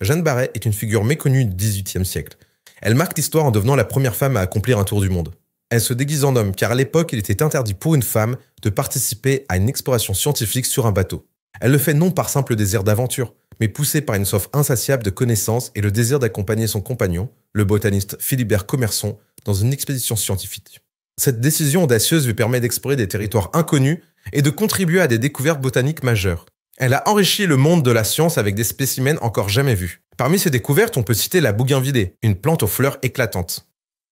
Jeanne Barret est une figure méconnue du XVIIIe siècle. Elle marque l'histoire en devenant la première femme à accomplir un tour du monde. Elle se déguise en homme car à l'époque, il était interdit pour une femme de participer à une exploration scientifique sur un bateau. Elle le fait non par simple désir d'aventure, mais poussée par une soif insatiable de connaissances et le désir d'accompagner son compagnon, le botaniste Philibert Commerson, dans une expédition scientifique. Cette décision audacieuse lui permet d'explorer des territoires inconnus et de contribuer à des découvertes botaniques majeures. Elle a enrichi le monde de la science avec des spécimens encore jamais vus. Parmi ses découvertes, on peut citer la bougainvidée, une plante aux fleurs éclatantes.